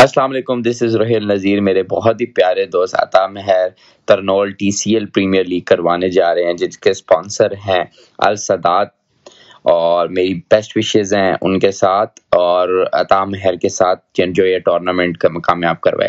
अस्सलाम वालेकुम this is Rohail नज़ीर मेरे बहुत ही प्यारे दोस्त आता महर तरनोल टीसीएल प्रीमियर लीग करवाने जा रहे हैं जिसके स्पॉन्सर हैं अल सदात और मेरी बेस्ट विशेज़ हैं उनके साथ और अता महर के साथ जो ये टूर्नामेंट का कामयाब करवाया